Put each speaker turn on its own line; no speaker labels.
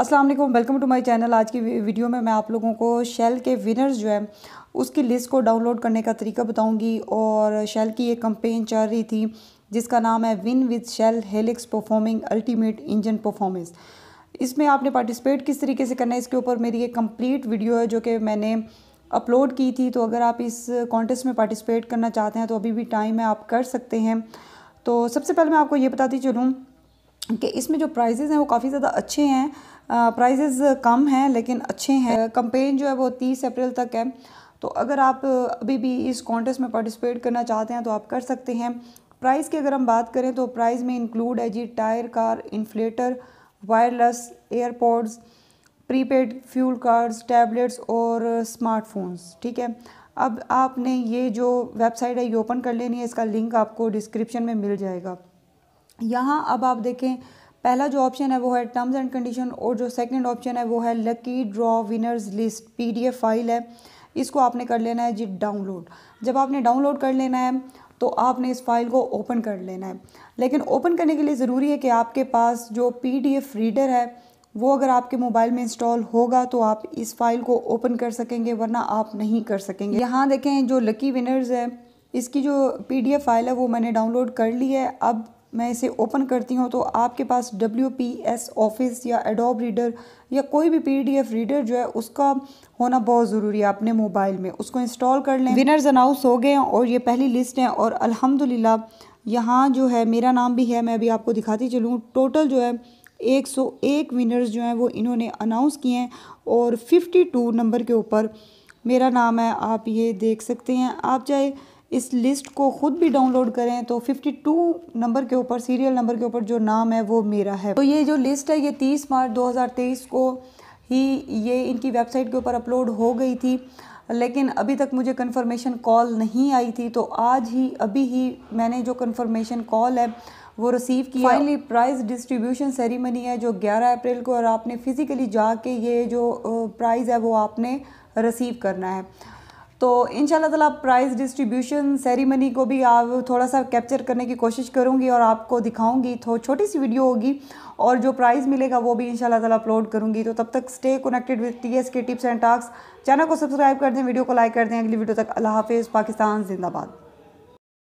अस्सलाम वालेकुम welcome to my channel आज की वीडियो में मैं आप लोगों को शेल के विनर्स जो है उसकी लिस्ट को डाउनलोड करने का तरीका बताऊंगी और शेल की एक कंपेन चल रही थी जिसका नाम है win with Shell Helix performing ultimate engine performance इसमें आपने पार्टिसिपेट किस तरीके से करना है इसके ऊपर मेरी एक कम्प्लीट वीडियो है जो कि मैंने अपलोड की थी तो अगर आप इस कॉन्टेस्ट में पार्टिसिपेट करना चाहते हैं तो अभी भी टाइम है आप कर सकते हैं तो सबसे पहले मैं आपको ये बताती चलूँ कि इसमें जो प्राइजेज़ हैं वो काफ़ी ज़्यादा अच्छे हैं प्राइजेज कम हैं लेकिन अच्छे हैं कंपेन जो है वो तीस अप्रैल तक है तो अगर आप अभी भी इस कॉन्टेस्ट में पार्टिसिपेट करना चाहते हैं तो आप कर सकते हैं प्राइस की अगर हम बात करें तो प्राइस में इंक्लूड है जी tyre car inflator wireless AirPods prepaid fuel cards tablets और स्मार्टफोन्स ठीक है अब आपने ये जो वेबसाइट है ये ओपन कर लेनी है इसका लिंक आपको डिस्क्रिप्शन में मिल जाएगा यहाँ अब आप देखें पहला जो ऑप्शन है वो है टर्म्स एंड कंडीशन और जो सेकंड ऑप्शन है वो है lucky draw winners list PDF file है इसको आपने कर लेना है जी डाउनलोड जब आपने डाउनलोड कर लेना है तो आपने इस फाइल को ओपन कर लेना है लेकिन ओपन करने के लिए ज़रूरी है कि आपके पास जो पी रीडर है वो अगर आपके मोबाइल में इंस्टॉल होगा तो आप इस फाइल को ओपन कर सकेंगे वरना आप नहीं कर सकेंगे यहाँ देखें जो लकी विनर्स है इसकी जो पीडीएफ फाइल है वो मैंने डाउनलोड कर ली है अब मैं इसे ओपन करती हूँ तो आपके पास डब्ल्यू पी एस ऑफिस या एडोब रीडर या कोई भी पी डी एफ रीडर जो है उसका होना बहुत ज़रूरी है अपने मोबाइल में उसको इंस्टॉल कर लें विनर्स अनाउंस हो गए हैं और ये पहली लिस्ट है और अल्हम्दुलिल्लाह यहाँ जो है मेरा नाम भी है मैं अभी आपको दिखाती चलूँ टोटल जो है 101 विनर्स जो हैं वो इन्होंने अनाउंस किए हैं और टू नंबर के ऊपर मेरा नाम है आप ये देख सकते हैं आप चाहे इस लिस्ट को खुद भी डाउनलोड करें तो 52 नंबर के ऊपर सीरियल नंबर के ऊपर जो नाम है वो मेरा है तो ये जो लिस्ट है ये 30 मार्च 2023 को ही ये इनकी वेबसाइट के ऊपर अपलोड हो गई थी लेकिन अभी तक मुझे कंफर्मेशन कॉल नहीं आई थी तो आज ही अभी ही मैंने जो कंफर्मेशन कॉल है वो रिसीव किया फाइनली प्राइज़ डिस्ट्रीब्यूशन सेरेमनी है जो 11 अप्रैल को और आपने फ़िज़िकली जाके ये जो प्राइज़ है वो आपने रिसीव करना है तो इन शाला प्राइज़ डिस्ट्रीब्यूशन सेरेमनी को भी आप थोड़ा सा कैप्चर करने की कोशिश करूँगी और आपको दिखाऊँगी तो छोटी सी वीडियो होगी और जो प्राइज़ मिलेगा वो भी इन तला अपलोड करूँगी तो तब तक stay connected with T S K tips and task channel को सब्सक्राइब कर दें वीडियो को लाइक कर दें अगली वीडियो तक अल्लाह हाफिज़ पाकिस्तान जिंदाबाद